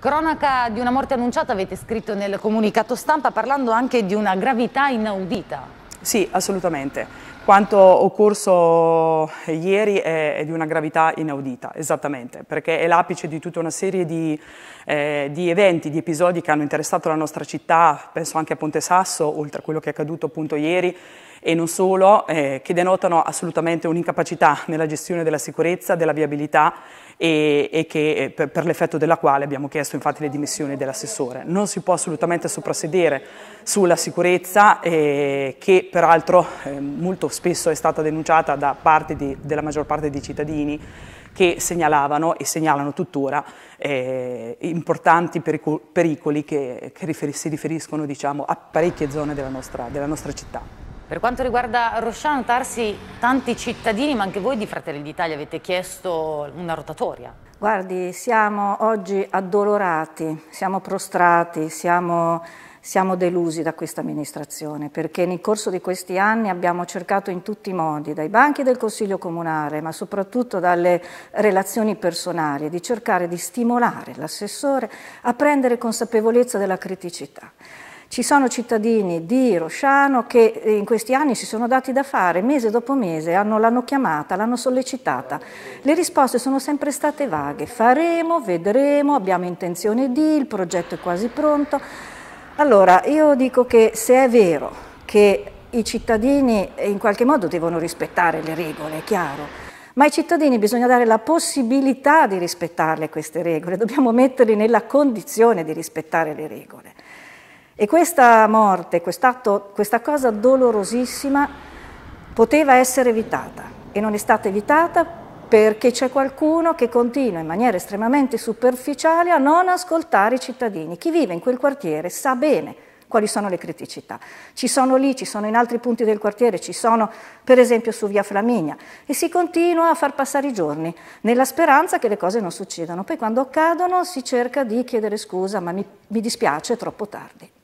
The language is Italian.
Cronaca di una morte annunciata avete scritto nel comunicato stampa parlando anche di una gravità inaudita. Sì, assolutamente. Quanto occorso ieri è, è, di una gravità inaudita, esattamente, perché è l'apice di tutta una serie di, eh, di, eventi, di episodi che hanno interessato la nostra città, penso anche a Ponte Sasso, oltre a quello che è accaduto appunto ieri, e non solo, eh, che denotano assolutamente un'incapacità nella gestione della sicurezza, della viabilità e, e che, eh, per, per l'effetto della quale abbiamo chiesto infatti le dimissioni dell'assessore. Non si può assolutamente soprassedere sulla sicurezza eh, che peraltro eh, molto spesso è stata denunciata da parte di, della maggior parte dei cittadini che segnalavano e segnalano tuttora eh, importanti pericoli che, che si riferiscono diciamo, a parecchie zone della nostra, della nostra città. Per quanto riguarda Roshan Tarsi, tanti cittadini, ma anche voi di Fratelli d'Italia, avete chiesto una rotatoria. Guardi, siamo oggi addolorati, siamo prostrati, siamo, siamo delusi da questa amministrazione perché nel corso di questi anni abbiamo cercato in tutti i modi, dai banchi del Consiglio Comunale, ma soprattutto dalle relazioni personali, di cercare di stimolare l'assessore a prendere consapevolezza della criticità. Ci sono cittadini di Rosciano che eh, in questi anni si sono dati da fare mese dopo mese, l'hanno chiamata, l'hanno sollecitata. Le risposte sono sempre state vaghe, faremo, vedremo, abbiamo intenzione di, il progetto è quasi pronto. Allora, io dico che se è vero che i cittadini eh, in qualche modo devono rispettare le regole, è chiaro, ma ai cittadini bisogna dare la possibilità di rispettarle queste regole, dobbiamo metterli nella condizione di rispettare le regole. E questa morte, quest'atto, questa cosa dolorosissima poteva essere evitata e non è stata evitata perché c'è qualcuno che continua in maniera estremamente superficiale a non ascoltare i cittadini. Chi vive in quel quartiere sa bene quali sono le criticità. Ci sono lì, ci sono in altri punti del quartiere, ci sono per esempio su via Flaminia e si continua a far passare i giorni nella speranza che le cose non succedano. Poi quando accadono si cerca di chiedere scusa, ma mi, mi dispiace, è troppo tardi.